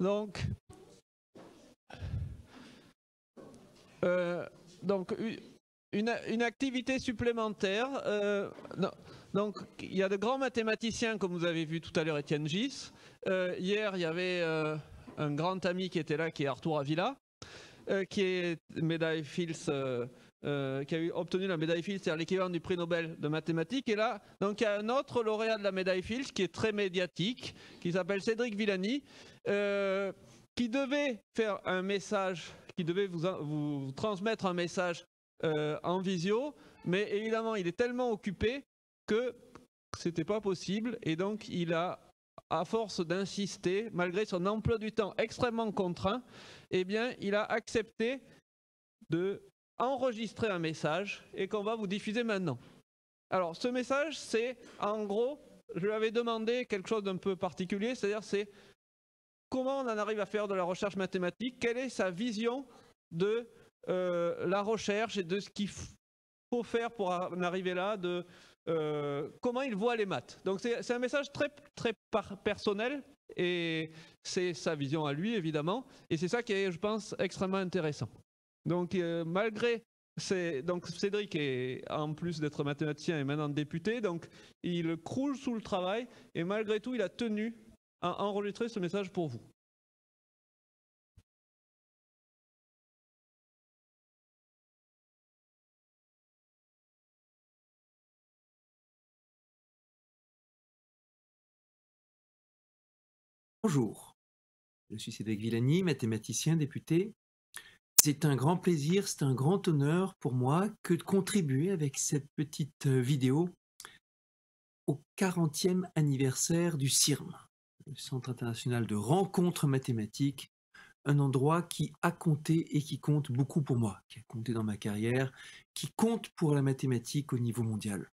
Donc, euh, donc une, une, activité supplémentaire. Euh, non, donc, il y a de grands mathématiciens, comme vous avez vu tout à l'heure, Étienne Gis. Euh, hier, il y avait un grand ami qui était là, qui est Arthur Avila, qui est médaille Fils euh, qui a eu, obtenu la médaille Fields, c'est-à-dire l'équivalent du prix Nobel de mathématiques. Et là, donc il y a un autre lauréat de la médaille Fields qui est très médiatique, qui s'appelle Cédric Villani, euh, qui devait faire un message, qui devait vous, transmettre un message euh, en visio, mais évidemment, il est tellement occupé que c'était pas possible, et donc il a à force d'insister, malgré son emploi du temps extrêmement contraint, eh bien, il a accepté de enregistrer un message et qu'on va vous diffuser maintenant. Alors ce message, c'est en gros, je lui avais demandé quelque chose d'un peu particulier, c'est-à-dire c'est comment on en arrive à faire de la recherche mathématique, quelle est sa vision de euh, la recherche et de ce qu'il faut faire pour en arriver là, de euh, comment il voit les maths. Donc c'est un message très, très personnel et c'est sa vision à lui évidemment, et c'est ça qui est, je pense, extrêmement intéressant. Donc, euh, malgré. donc Cédric est en plus d'être mathématicien et maintenant député, donc il croule sous le travail et malgré tout il a tenu à enregistrer ce message pour vous. Bonjour, je suis Cédric Villani, mathématicien, député, c'est un grand plaisir, c'est un grand honneur pour moi que de contribuer avec cette petite euh, vidéo au 40e anniversaire du CIRM, le Centre international de rencontres mathématiques, un endroit qui a compté et qui compte beaucoup pour moi, qui a compté dans ma carrière, qui compte pour la mathématique au niveau mondial.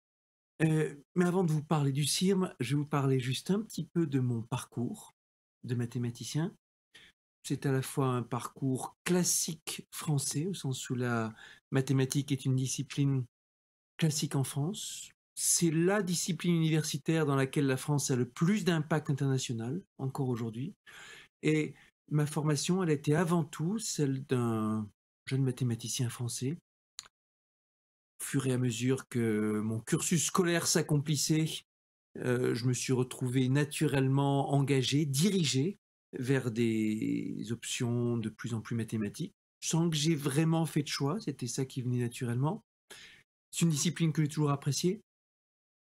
Euh, mais avant de vous parler du CIRM, je vais vous parler juste un petit peu de mon parcours de mathématicien c'est à la fois un parcours classique français, au sens où la mathématique est une discipline classique en France. C'est la discipline universitaire dans laquelle la France a le plus d'impact international, encore aujourd'hui. Et ma formation, elle a été avant tout celle d'un jeune mathématicien français. Au fur et à mesure que mon cursus scolaire s'accomplissait, euh, je me suis retrouvé naturellement engagé, dirigé vers des options de plus en plus mathématiques, sans que j'ai vraiment fait de choix, c'était ça qui venait naturellement. C'est une discipline que j'ai toujours appréciée.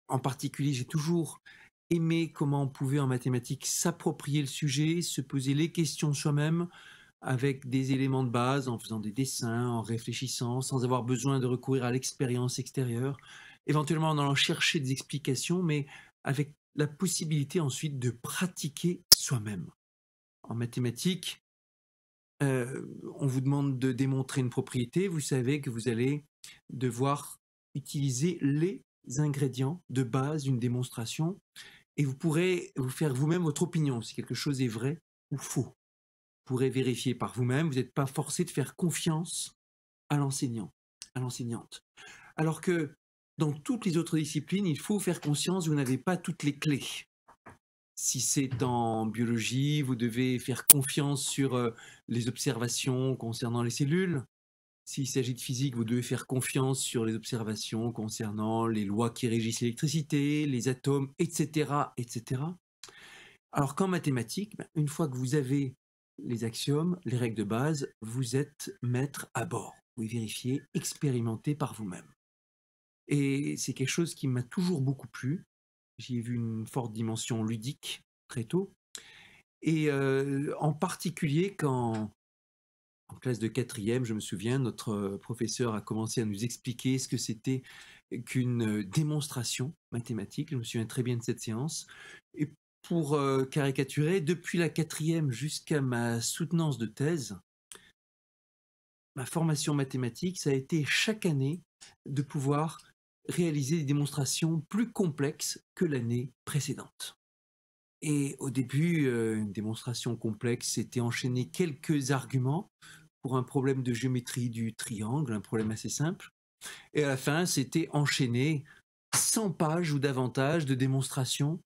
En particulier, j'ai toujours aimé comment on pouvait en mathématiques s'approprier le sujet, se poser les questions soi-même, avec des éléments de base, en faisant des dessins, en réfléchissant, sans avoir besoin de recourir à l'expérience extérieure, éventuellement en allant chercher des explications, mais avec la possibilité ensuite de pratiquer soi-même en mathématiques, euh, on vous demande de démontrer une propriété, vous savez que vous allez devoir utiliser les ingrédients de base d'une démonstration et vous pourrez vous faire vous-même votre opinion si quelque chose est vrai ou faux. Vous pourrez vérifier par vous-même, vous n'êtes pas forcé de faire confiance à l'enseignant, à l'enseignante. Alors que dans toutes les autres disciplines, il faut faire conscience, que vous n'avez pas toutes les clés si c'est en biologie, vous devez faire confiance sur euh, les observations concernant les cellules. S'il s'agit de physique, vous devez faire confiance sur les observations concernant les lois qui régissent l'électricité, les atomes, etc., etc. Alors qu'en mathématiques, ben, une fois que vous avez les axiomes, les règles de base, vous êtes maître à bord. Vous vérifiez, expérimentez par vous-même. Et c'est quelque chose qui m'a toujours beaucoup plu j'y ai vu une forte dimension ludique très tôt. Et euh, en particulier quand, en classe de quatrième, je me souviens, notre euh, professeur a commencé à nous expliquer ce que c'était qu'une euh, démonstration mathématique. Je me souviens très bien de cette séance. Et pour caricaturer, depuis la quatrième jusqu'à ma soutenance de thèse, ma formation mathématique, ça a été chaque année de pouvoir réaliser des démonstrations plus complexes que l'année précédente. Et au début, euh, une démonstration complexe, c'était enchaîner quelques arguments pour un problème de géométrie du triangle, un problème assez simple. Et à la fin, c'était enchaîner 100 pages ou davantage de démonstrations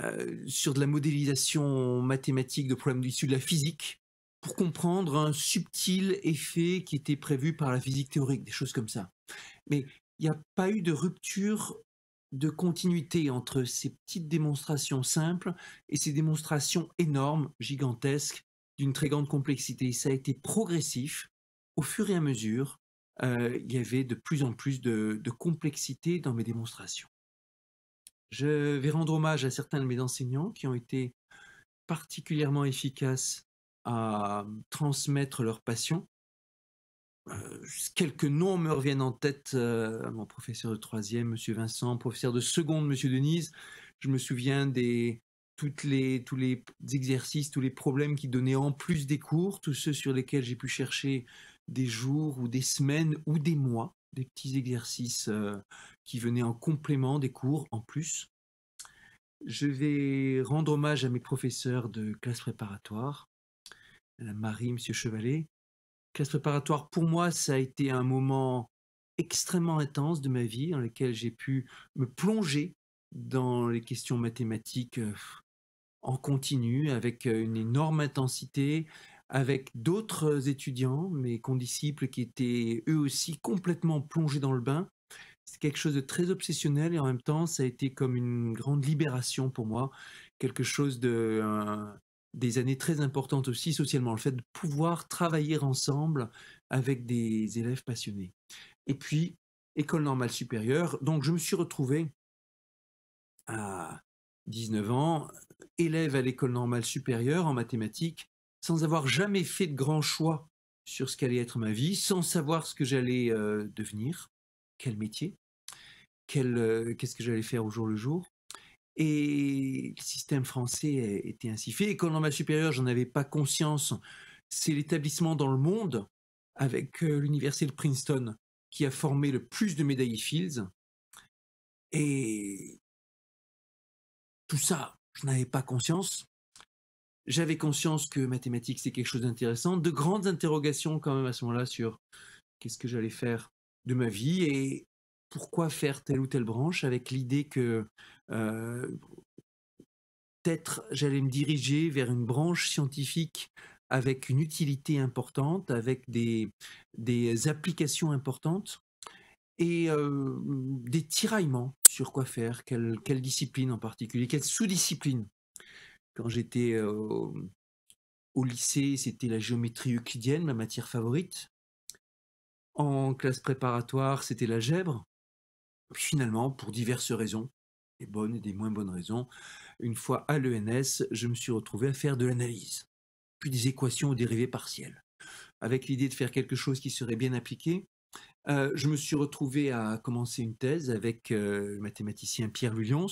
euh, sur de la modélisation mathématique de problèmes issus de la physique pour comprendre un subtil effet qui était prévu par la physique théorique, des choses comme ça. Mais il n'y a pas eu de rupture de continuité entre ces petites démonstrations simples et ces démonstrations énormes, gigantesques, d'une très grande complexité. Ça a été progressif. Au fur et à mesure, euh, il y avait de plus en plus de complexité dans mes démonstrations. Je vais rendre hommage à certains de mes enseignants qui ont été particulièrement efficaces à transmettre leur passion quelques noms me reviennent en tête. Euh, mon professeur de troisième, Monsieur Vincent, professeur de seconde, Monsieur Denise. Je me souviens des toutes les, tous les exercices, tous les problèmes qui donnaient en plus des cours, tous ceux sur lesquels j'ai pu chercher des jours ou des semaines ou des mois, des petits exercices euh, qui venaient en complément des cours en plus. Je vais rendre hommage à mes professeurs de classe préparatoire, La Marie, Monsieur Chevalet, classe préparatoire, pour moi, ça a été un moment extrêmement intense de ma vie dans lequel j'ai pu me plonger dans les questions mathématiques euh, en continu, avec euh, une énorme intensité, avec d'autres étudiants, mes condisciples qui étaient eux aussi complètement plongés dans le bain. C'est quelque chose de très obsessionnel et en même temps, ça a été comme une grande libération pour moi, quelque chose de des années très importantes aussi socialement, le fait de pouvoir travailler ensemble avec des élèves passionnés. Et puis, école normale supérieure, donc je me suis retrouvé à 19 ans, élève à l'école normale supérieure en mathématiques, sans avoir jamais fait de grand choix sur ce qu'allait être ma vie, sans savoir ce que j'allais euh, devenir, quel métier, euh, qu'est-ce que j'allais faire au jour le jour. Et le système français était ainsi fait. École normale supérieure, j'en avais pas conscience. C'est l'établissement dans le monde, avec euh, l'université de Princeton, qui a formé le plus de médailles Fields. Et tout ça, je n'avais pas conscience. J'avais conscience que mathématiques, c'est quelque chose d'intéressant. De grandes interrogations quand même à ce moment-là sur qu'est-ce que j'allais faire de ma vie. Et pourquoi faire telle ou telle branche avec l'idée que peut-être j'allais me diriger vers une branche scientifique avec une utilité importante, avec des, applications importantes et des tiraillements sur quoi faire, quelle, discipline en particulier, quelle sous-discipline. Quand j'étais au lycée, c'était la géométrie euclidienne, ma matière favorite. En classe préparatoire, c'était l'algèbre finalement, pour diverses raisons, des bonnes et des moins bonnes raisons, une fois à l'ENS, je me suis retrouvé à faire de l'analyse, puis des équations aux dérivées partielles, avec l'idée de faire quelque chose qui serait bien appliqué. Euh, je me suis retrouvé à commencer une thèse avec euh, le mathématicien Pierre Lullions,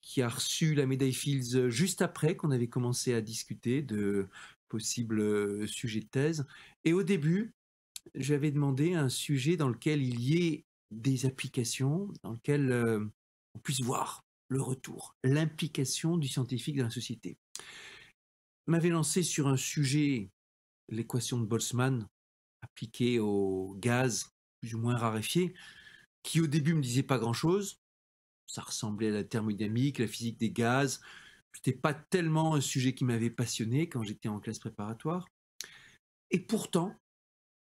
qui a reçu la médaille Fields juste après qu'on avait commencé à discuter de possibles euh, sujets de thèse. Et au début, j'avais demandé un sujet dans lequel il y ait des applications dans lesquelles euh, on puisse voir le retour, l'implication du scientifique dans la société. M'avait lancé sur un sujet, l'équation de Boltzmann appliquée au gaz plus ou moins raréfié, qui au début me disait pas grand-chose. Ça ressemblait à la thermodynamique, la physique des gaz. C'était pas tellement un sujet qui m'avait passionné quand j'étais en classe préparatoire. Et pourtant,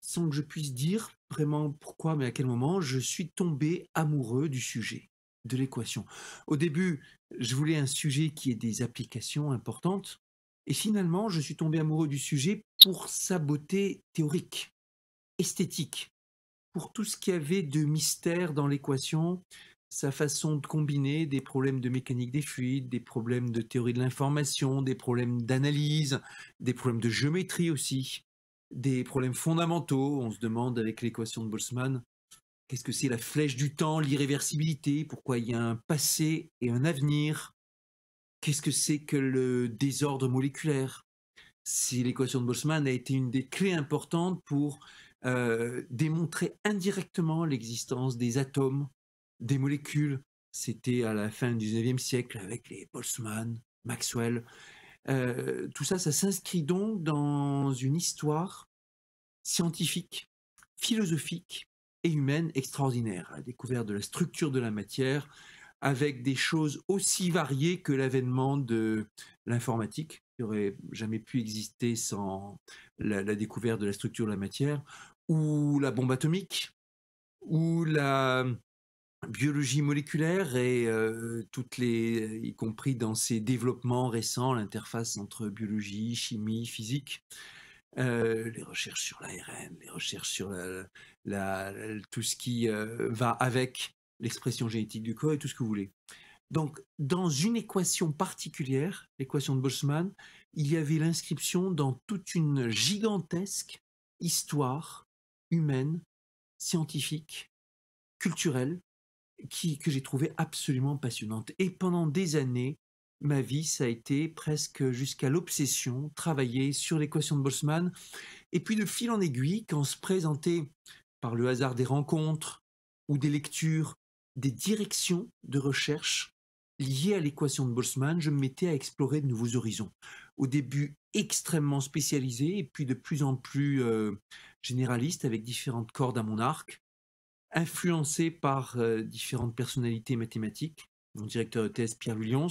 sans que je puisse dire vraiment pourquoi, mais à quel moment, je suis tombé amoureux du sujet, de l'équation. Au début, je voulais un sujet qui ait des applications importantes, et finalement, je suis tombé amoureux du sujet pour sa beauté théorique, esthétique, pour tout ce qu'il y avait de mystère dans l'équation, sa façon de combiner des problèmes de mécanique des fluides, des problèmes de théorie de l'information, des problèmes d'analyse, des problèmes de géométrie aussi des problèmes fondamentaux. On se demande avec l'équation de Boltzmann, qu'est-ce que c'est la flèche du temps, l'irréversibilité, pourquoi il y a un passé et un avenir, qu'est-ce que c'est que le désordre moléculaire. Si l'équation de Boltzmann a été une des clés importantes pour euh, démontrer indirectement l'existence des atomes, des molécules, c'était à la fin du 19e siècle avec les Boltzmann, Maxwell, euh, tout ça, ça s'inscrit donc dans une histoire scientifique, philosophique et humaine extraordinaire. La découverte de la structure de la matière avec des choses aussi variées que l'avènement de l'informatique, qui n'aurait jamais pu exister sans la découverte de la structure de la matière, ou la bombe atomique, ou la, biologie moléculaire et euh, toutes les, euh, y compris dans ces développements récents, l'interface entre biologie, chimie, physique, euh, les recherches sur l'ARN, les recherches sur tout ce qui va avec l'expression génétique du corps et tout ce que vous voulez. Donc, dans une équation particulière, l'équation de Boltzmann, il y avait l'inscription dans toute une gigantesque histoire humaine, scientifique, culturelle, que j'ai trouvée absolument passionnante. Et pendant des années, ma vie, ça a été presque jusqu'à l'obsession, travailler sur l'équation de Boltzmann. Et puis de fil en aiguille, quand se présentaient, par le hasard des rencontres ou des lectures, des directions de recherche liées à l'équation de Boltzmann, je me mettais à explorer de nouveaux horizons. Au début extrêmement spécialisé, et puis de plus en plus euh, généraliste, avec différentes cordes à mon arc influencé par euh, différentes personnalités mathématiques, mon directeur de thèse Pierre Lullions,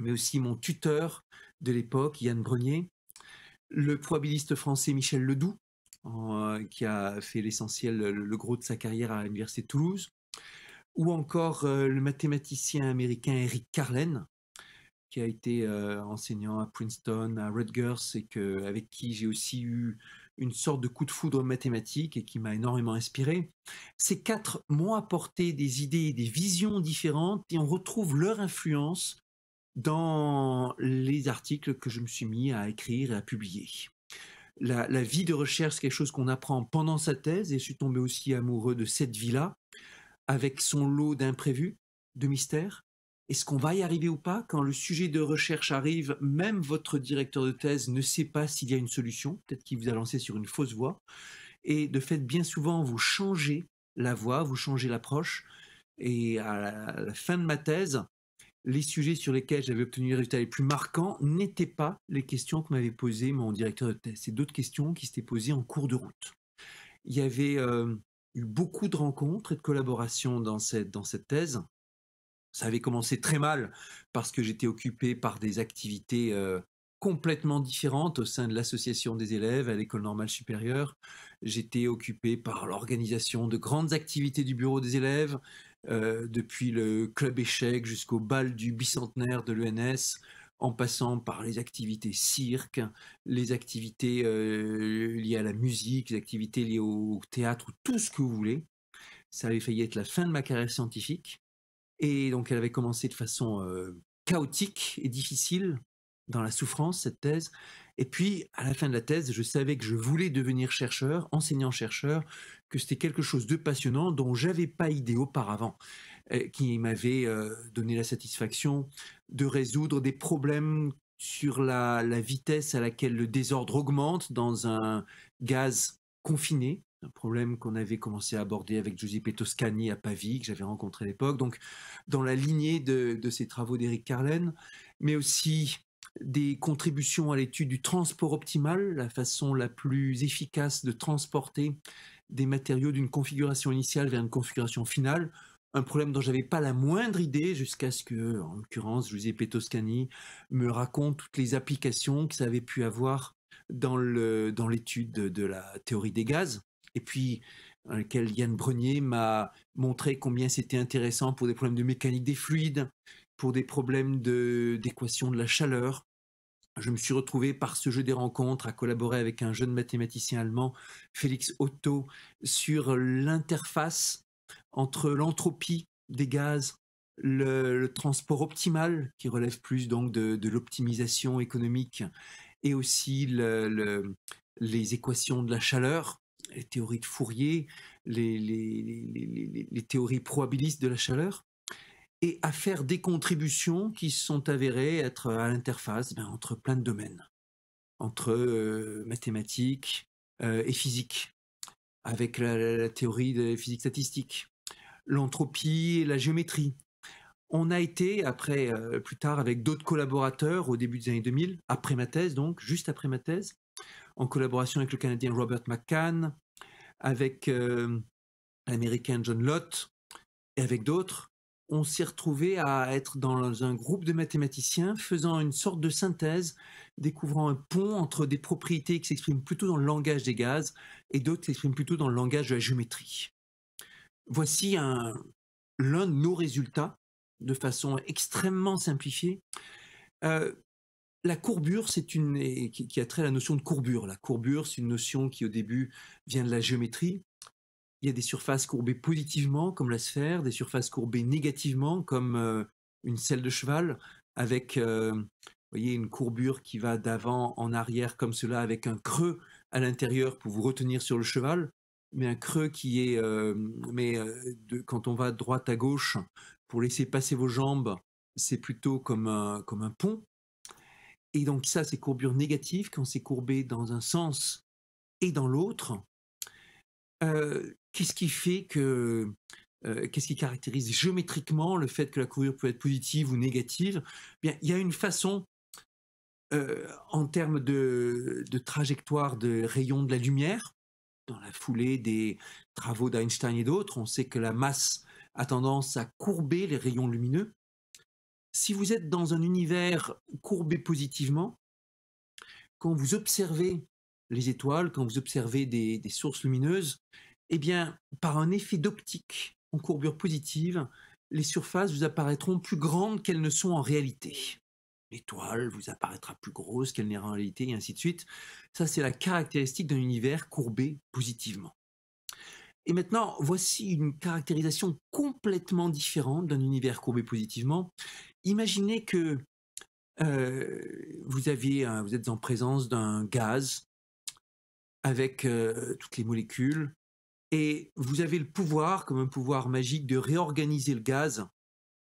mais aussi mon tuteur de l'époque, Yann Grenier, le probabiliste français Michel Ledoux, euh, qui a fait l'essentiel, le, gros de sa carrière à l'Université de Toulouse, ou encore euh, le mathématicien américain Eric Carlen, qui a été enseignant à Princeton, à Rutgers, et que, avec qui j'ai aussi eu une sorte de coup de foudre mathématique et qui m'a énormément inspiré. Ces quatre m'ont apporté des idées, des visions différentes et on retrouve leur influence dans les articles que je me suis mis à écrire et à publier. La, vie de recherche, c'est quelque chose qu'on apprend pendant sa thèse et je suis tombé aussi amoureux de cette vie-là, avec son lot d'imprévus, de mystères, est-ce qu'on va y arriver ou pas Quand le sujet de recherche arrive, même votre directeur de thèse ne sait pas s'il y a une solution, peut-être qu'il vous a lancé sur une fausse voie. Et de fait, bien souvent, vous changez la voie, vous changez l'approche. Et à la fin de ma thèse, les sujets sur lesquels j'avais obtenu les résultats les plus marquants n'étaient pas les questions que m'avait posées mon directeur de thèse. C'est d'autres questions qui s'étaient posées en cours de route. Il y avait euh, eu beaucoup de rencontres et de collaborations dans cette, dans cette thèse. Ça avait commencé très mal parce que j'étais occupé par des activités euh, complètement différentes au sein de l'association des élèves à l'école normale supérieure. J'étais occupé par l'organisation de grandes activités du bureau des élèves, euh, depuis le club échec jusqu'au bal du bicentenaire de l'ENS, en passant par les activités cirque, les activités euh, liées à la musique, les activités liées au théâtre, tout ce que vous voulez. Ça avait failli être la fin de ma carrière scientifique. Et donc elle avait commencé de façon chaotique et difficile dans la souffrance, cette thèse. Et puis, à la fin de la thèse, je savais que je voulais devenir chercheur, enseignant-chercheur, que c'était quelque chose de passionnant dont j'avais pas idée auparavant, qui m'avait donné la satisfaction de résoudre des problèmes sur la vitesse à laquelle le désordre augmente dans un gaz confiné, un problème qu'on avait commencé à aborder avec Giuseppe Toscani à Pavie, que j'avais rencontré à l'époque, donc dans la lignée de, ses travaux d'Eric Carlen, mais aussi des contributions à l'étude du transport optimal, la façon la plus efficace de transporter des matériaux d'une configuration initiale vers une configuration finale, un problème dont j'avais pas la moindre idée jusqu'à ce que, en l'occurrence, Giuseppe Toscani me raconte toutes les applications que ça avait pu avoir dans l'étude dans de la théorie des gaz, et puis dans euh, lequel Yann Brenier m'a montré combien c'était intéressant pour des problèmes de mécanique des fluides, pour des problèmes d'équation de, la chaleur. Je me suis retrouvé par ce jeu des rencontres à collaborer avec un jeune mathématicien allemand, Félix Otto, sur l'interface entre l'entropie des gaz, le, transport optimal, qui relève plus donc de, l'optimisation économique, et aussi les équations de la chaleur, les théories de Fourier, les, théories probabilistes de la chaleur, et à faire des contributions qui se sont avérées être à l'interface ben, entre plein de domaines, entre euh, mathématiques euh, et physique, avec la, théorie de la physique statistique, l'entropie et la géométrie. On a été, après, euh, plus tard, avec d'autres collaborateurs au début des années 2000, après ma thèse donc, juste après ma thèse, en collaboration avec le Canadien Robert McCann, avec l'américain John Lott et avec d'autres, on s'est retrouvé à être dans un groupe de mathématiciens faisant une sorte de synthèse, découvrant un pont entre des propriétés qui s'expriment plutôt dans le langage des gaz et d'autres qui s'expriment plutôt dans le langage de la géométrie. Voici l'un de nos résultats de façon extrêmement simplifiée. Euh, la courbure, c'est une qui, a trait la notion de courbure. La courbure, c'est une notion qui au début vient de la géométrie. Il y a des surfaces courbées positivement, comme la sphère, des surfaces courbées négativement, comme euh, une selle de cheval, avec euh, voyez, une courbure qui va d'avant en arrière comme cela, avec un creux à l'intérieur pour vous retenir sur le cheval, mais un creux qui est, euh, mais quand on va de droite à gauche pour laisser passer vos jambes, c'est plutôt comme comme un pont et donc ça, c'est courbure négative quand c'est courbé dans un sens et dans l'autre. Euh, qu'est-ce qui fait que euh, qu'est-ce qui caractérise géométriquement le fait que la courbure peut être positive ou négative Bien, il y a une façon euh, en termes de, trajectoire de rayons de la lumière. Dans la foulée des travaux d'Einstein et d'autres, on sait que la masse a tendance à courber les rayons lumineux si vous êtes dans un univers courbé positivement, quand vous observez les étoiles, quand vous observez des, sources lumineuses, eh bien, par un effet d'optique en courbure positive, les surfaces vous apparaîtront plus grandes qu'elles ne sont en réalité. L'étoile vous apparaîtra plus grosse qu'elle n'est en réalité, et ainsi de suite. Ça, c'est la caractéristique d'un univers courbé positivement. Et maintenant, voici une caractérisation complètement différente d'un univers courbé positivement. Imaginez que euh, vous, êtes en présence d'un gaz avec euh, toutes les molécules et vous avez le pouvoir, comme un pouvoir magique, de réorganiser le gaz,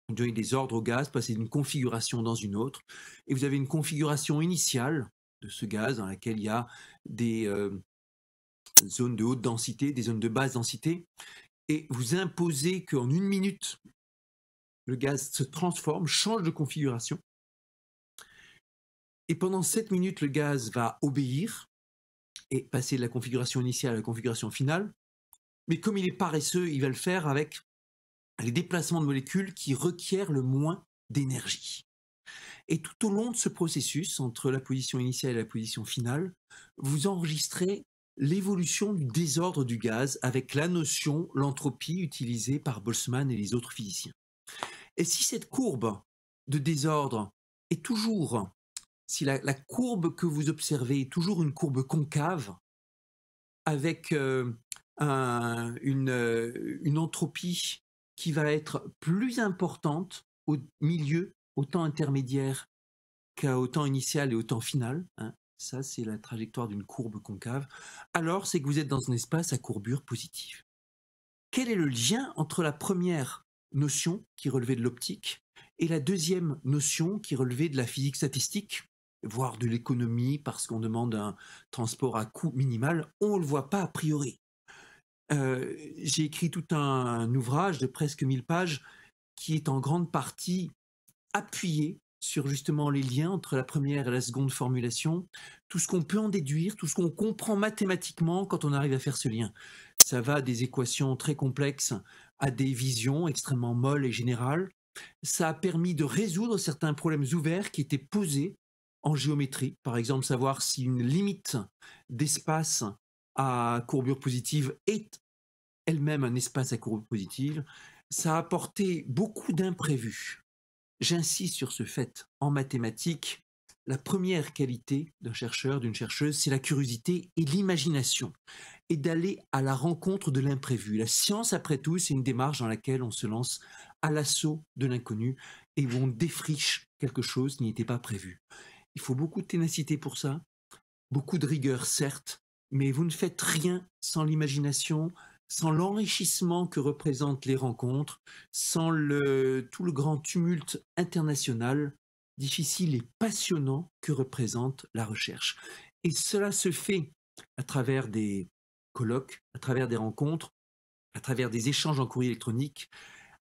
de donner des ordres au gaz, passer d'une configuration dans une autre. Et vous avez une configuration initiale de ce gaz dans laquelle il y a des, euh, zones de haute densité, des zones de basse densité, et vous imposez qu'en une minute, le gaz se transforme, change de configuration. Et pendant 7 minutes, le gaz va obéir et passer de la configuration initiale à la configuration finale. Mais comme il est paresseux, il va le faire avec les déplacements de molécules qui requièrent le moins d'énergie. Et tout au long de ce processus, entre la position initiale et la position finale, vous enregistrez l'évolution du désordre du gaz avec la notion, l'entropie utilisée par Boltzmann et les autres physiciens. Et si cette courbe de désordre est toujours, si la, courbe que vous observez est toujours une courbe concave, avec euh, euh, une, entropie qui va être plus importante au milieu, au temps intermédiaire qu'au temps initial et au temps final. Hein, ça, c'est la trajectoire d'une courbe concave. Alors, c'est que vous êtes dans un espace à courbure positive. Quel est le lien entre la première notion qui relevait de l'optique et la deuxième notion qui relevait de la physique statistique, voire de l'économie, parce qu'on demande un transport à coût minimal On ne le voit pas a priori. Euh, j'ai écrit tout un, un ouvrage de presque 1000 pages qui est en grande partie appuyé sur justement les liens entre la première et la seconde formulation, tout ce qu'on peut en déduire, tout ce qu'on comprend mathématiquement quand on arrive à faire ce lien. Ça va des équations très complexes à des visions extrêmement molles et générales. Ça a permis de résoudre certains problèmes ouverts qui étaient posés en géométrie, par exemple savoir si une limite d'espace à courbure positive est elle-même un espace à courbure positive. Ça a apporté beaucoup d'imprévus J'insiste sur ce fait. En mathématiques, la première qualité d'un chercheur, d'une chercheuse, c'est la curiosité et l'imagination, et d'aller à la rencontre de l'imprévu. La science, après tout, c'est une démarche dans laquelle on se lance à l'assaut de l'inconnu et où on défriche quelque chose qui n'était pas prévu. Il faut beaucoup de ténacité pour ça, beaucoup de rigueur, certes, mais vous ne faites rien sans l'imagination, sans l'enrichissement que représentent les rencontres, sans tout le grand tumulte international difficile et passionnant que représente la recherche. Et cela se fait à travers des colloques, à travers des rencontres, à travers des échanges en courrier électronique,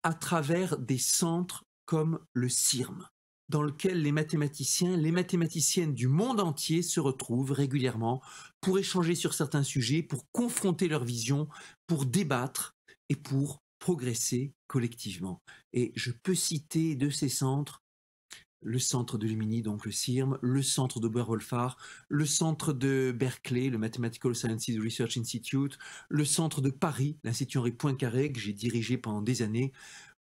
à travers des centres comme le CIRM, dans lequel les mathématiciens, les mathématiciennes du monde entier se retrouvent régulièrement pour échanger sur certains sujets, pour confronter leurs visions, pour débattre et pour progresser collectivement. Et je peux citer de ces centres le centre de Lumini, donc le CIRM, le centre de Boer le centre de Berkeley, le Mathematical Sciences Research Institute, le centre de Paris, l'Institut Henri Poincaré, que j'ai dirigé pendant des années,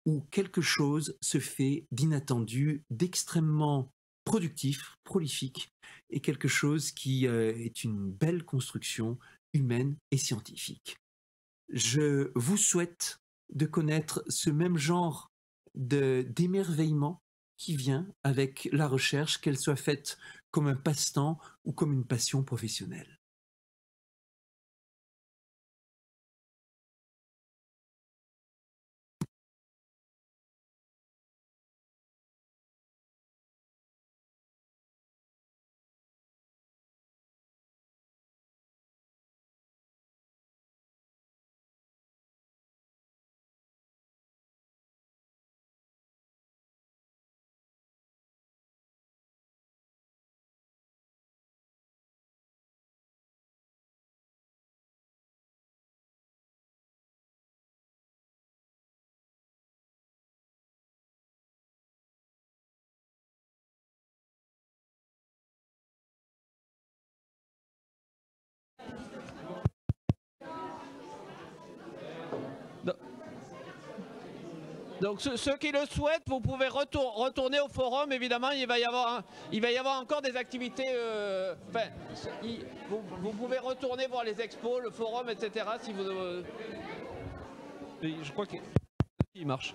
où quelque chose se fait d'inattendu, d'extrêmement productif, prolifique, et quelque chose qui euh, est une belle construction humaine et scientifique. Je vous souhaite de connaître ce même genre d'émerveillement qui vient avec la recherche, qu'elle soit faite comme un passe-temps ou comme une passion professionnelle. Donc ceux, qui le souhaitent, vous pouvez retourner au forum. Évidemment, il va y avoir, il va y avoir encore des activités. Euh, vous, pouvez retourner voir les expos, le forum, etc. Si vous, euh. je crois qu'il marche.